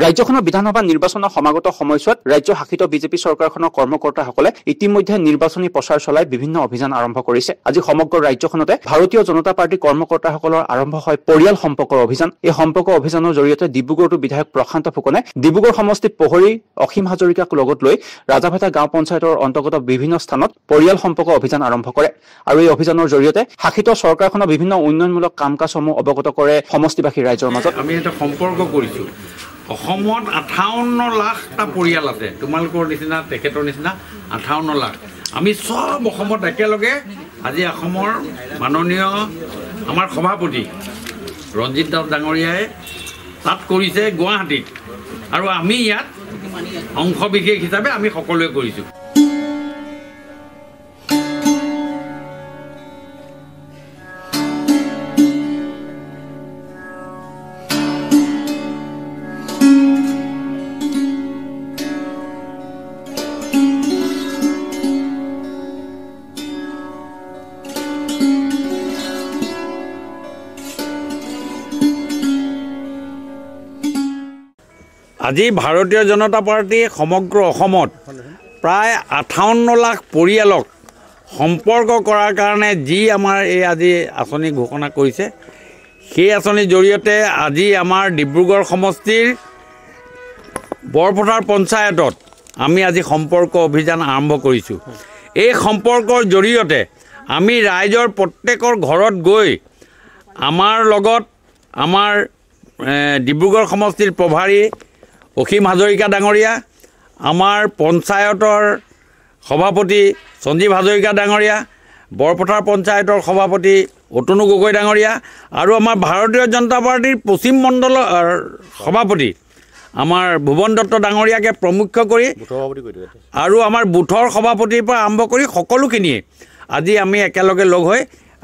ৰাজ্যখনৰ বিধানসভা নিৰ্বাচনৰ সমাগত সময়ছোৱাত ৰাজ্য শাসিত বিজেপি চৰকাৰখনৰ কৰ্মকৰ্তাসকলে ইতিমধ্যে নিৰ্বাচনী প্ৰচাৰ চলাই বিভিন্ন অভিযান আৰম্ভ কৰিছে আজি সমগ্ৰ ৰাজ্যখনতে ভাৰতীয় জনতা পাৰ্টীৰ কৰ্মকৰ্তাসকলৰ আৰম্ভ হয় পৰিয়াল সম্পৰ্কৰ অভিযান এই সম্পৰ্ক অভিযানৰ জৰিয়তে ডিব্ৰুগড়টো বিধায়ক প্ৰশান্ত ফুকনে ডিব্ৰুগড় সমষ্টি পহৰী অসীম হাজৰিকাক লগত লৈ ৰাজাভেটা গাঁও পঞ্চায়তৰ অন্তৰ্গত বিভিন্ন স্থানত পৰিয়াল সম্পৰ্ক অভিযান আৰম্ভ কৰে আৰু এই অভিযানৰ জৰিয়তে শাসিত চৰকাৰখনৰ বিভিন্ন উন্নয়নমূলক কাম কাজসমূহ অৱগত কৰে সমষ্টিবাসী ৰাইজৰ মাজত আমি এটা সম্পৰ্ক কৰিছো অসমত আঠাৱন্ন লাখটা পৰিয়াল আছে তোমালোকৰ নিচিনা তেখেতৰ নিচিনা আঠাৱন্ন লাখ আমি চব অসমত একেলগে আজি অসমৰ মাননীয় আমাৰ সভাপতি ৰঞ্জিত দাস ডাঙৰীয়াই তাত কৰিছে গুৱাহাটীত আৰু আমি ইয়াত অংশ বিশেষ হিচাপে আমি সকলোৱে কৰিছোঁ আজি ভাৰতীয় জনতা পাৰ্টীয়ে সমগ্ৰ অসমত প্ৰায় আঠাৱন্ন লাখ পৰিয়ালক সম্পৰ্ক কৰাৰ কাৰণে যি আমাৰ এই আজি আঁচনি ঘোষণা কৰিছে সেই আঁচনিৰ জৰিয়তে আজি আমাৰ ডিব্ৰুগড় সমষ্টিৰ বৰপথাৰ পঞ্চায়তত আমি আজি সম্পৰ্ক অভিযান আৰম্ভ কৰিছোঁ এই সম্পৰ্কৰ জৰিয়তে আমি ৰাইজৰ প্ৰত্যেকৰ ঘৰত গৈ আমাৰ লগত আমাৰ ডিব্ৰুগড় সমষ্টিৰ প্ৰভাৰী অসীম হাজৰিকা ডাঙৰীয়া আমাৰ পঞ্চায়তৰ সভাপতি সঞ্জীৱ হাজৰিকা ডাঙৰীয়া বৰপথাৰ পঞ্চায়তৰ সভাপতি অতনু গগৈ ডাঙৰীয়া আৰু আমাৰ ভাৰতীয় জনতা পাৰ্টীৰ পশ্চিম মণ্ডলৰ সভাপতি আমাৰ ভুৱন দত্ত ডাঙৰীয়াকে প্ৰমুখ্য কৰি আৰু আমাৰ বুথৰ সভাপতিৰ পৰা আৰম্ভ কৰি সকলোখিনিয়ে আজি আমি একেলগে লগ হৈ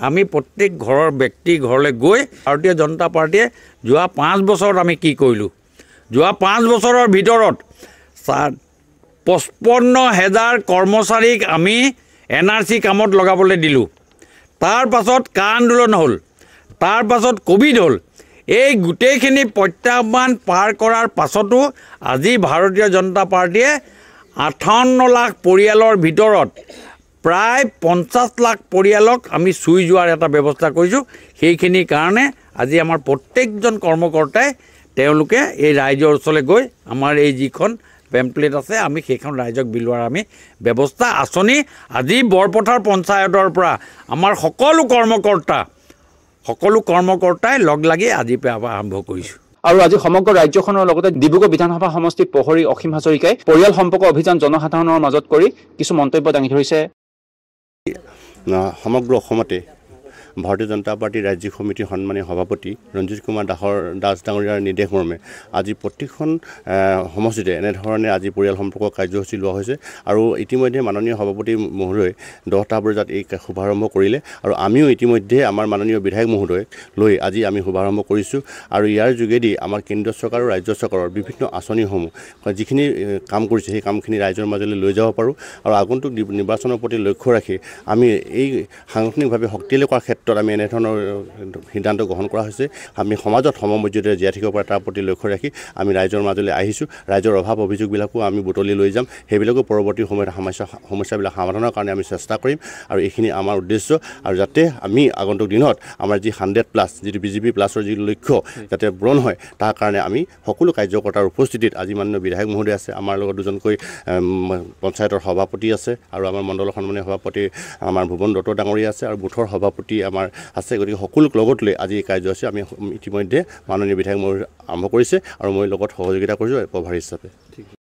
আমি প্ৰত্যেক ঘৰৰ ব্যক্তি ঘৰলৈ গৈ ভাৰতীয় জনতা পাৰ্টীয়ে যোৱা পাঁচ বছৰত আমি কি কৰিলোঁ যোৱা পাঁচ বছৰৰ ভিতৰত পঁচপন্ন হেজাৰ কৰ্মচাৰীক আমি এন আৰ চি কামত লগাবলৈ দিলোঁ তাৰ পাছত কা আন্দোলন হ'ল তাৰ পাছত ক'ভিড হ'ল এই গোটেইখিনি প্ৰত্যাহ্বান পাৰ কৰাৰ পাছতো আজি ভাৰতীয় জনতা পাৰ্টীয়ে আঠাৱন্ন লাখ পৰিয়ালৰ ভিতৰত প্ৰায় পঞ্চাছ লাখ পৰিয়ালক আমি চুই যোৱাৰ এটা ব্যৱস্থা কৰিছোঁ সেইখিনিৰ কাৰণে আজি আমাৰ প্ৰত্যেকজন কৰ্মকৰ্তাই তেওঁলোকে এই ৰাইজৰ ওচৰলৈ গৈ আমাৰ এই যিখন পেম্পলেট আছে আমি সেইখন ৰাইজক বিলোৱাৰ আমি ব্যৱস্থা আঁচনি আজি বৰপথাৰ পঞ্চায়তৰ পৰা আমাৰ সকলো কৰ্মকৰ্তা সকলো কৰ্মকৰ্তাই লগ লাগি আজিৰ পৰা আৰম্ভ কৰিছোঁ আৰু আজি সমগ্ৰ ৰাজ্যখনৰ লগতে ডিব্ৰুগড় বিধানসভা সমষ্টিত পহৰী অসীম হাজৰিকাই পৰিয়াল সম্পৰ্ক অভিযান জনসাধাৰণৰ মাজত কৰি কিছু মন্তব্য দাঙি ধৰিছে সমগ্ৰ অসমতে ভাৰতীয় জনতা পাৰ্টীৰ ৰাজ্যিক সমিতিৰ সন্মানীয় সভাপতি ৰঞ্জিত কুমাৰ দাসৰ দাস ডাঙৰীয়াৰ নিৰ্দেশমৰ্মে আজি প্ৰত্যেকখন সমষ্টিতে এনেধৰণে আজি পৰিয়াল সম্পৰ্ক কাৰ্যসূচী লোৱা হৈছে আৰু ইতিমধ্যে মাননীয় সভাপতি মহোদয়ে দহটা বজাত এই শুভাৰম্ভ কৰিলে আৰু আমিও ইতিমধ্যে আমাৰ মাননীয় বিধায়ক মহোদয়ক লৈ আজি আমি শুভাৰম্ভ কৰিছোঁ আৰু ইয়াৰ যোগেদি আমাৰ কেন্দ্ৰীয় চৰকাৰ আৰু ৰাজ্য চৰকাৰৰ বিভিন্ন আঁচনিসমূহ যিখিনি কাম কৰিছে সেই কামখিনি ৰাইজৰ মাজলৈ লৈ যাব পাৰোঁ আৰু আগন্তুক নিৰ্বাচনৰ প্ৰতি লক্ষ্য ৰাখি আমি এই সাংগঠনিকভাৱে শক্তিশালী কৰাৰ ক্ষেত্ৰত ক্ষেত্ৰত আমি এনেধৰণৰ সিদ্ধান্ত গ্ৰহণ কৰা হৈছে আমি সমাজত সমমৰ্যদাৰে জীয়াই থাকিব পৰা তাৰ প্ৰতি লক্ষ্য ৰাখি আমি ৰাইজৰ মাজলৈ আহিছোঁ ৰাইজৰ অভাৱ অভিযোগবিলাকো আমি বুটলি লৈ যাম সেইবিলাকো পৰৱৰ্তী সময়ত সমস্যা সমস্যাবিলাক সমাধানৰ কাৰণে আমি চেষ্টা কৰিম আৰু এইখিনি আমাৰ উদ্দেশ্য আৰু যাতে আমি আগন্তুক দিনত আমাৰ যি হাণ্ড্ৰেড প্লাছ যিটো বিজেপি প্লাছৰ যি লক্ষ্য যাতে পূৰণ হয় তাৰ কাৰণে আমি সকলো কাৰ্যকৰ্তাৰ উপস্থিতিত আজি মাননীয় বিধায়ক মহোদয় আছে আমাৰ লগত দুজনকৈ পঞ্চায়তৰ সভাপতি আছে আৰু আমাৰ মণ্ডল সন্মানীয় সভাপতি আমাৰ ভুৱন দত্ত ডাঙৰীয়া আছে আৰু বুথৰ সভাপতি আমাৰ আমাৰ আছে গতিকে সকলোক লগত লৈ আজি এই কাৰ্যসূচী আমি ইতিমধ্যে মাননীয় বিধায়ক মোৰ আৰম্ভ কৰিছে আৰু মই লগত সহযোগিতা কৰিছোঁ প্ৰভাৰী হিচাপে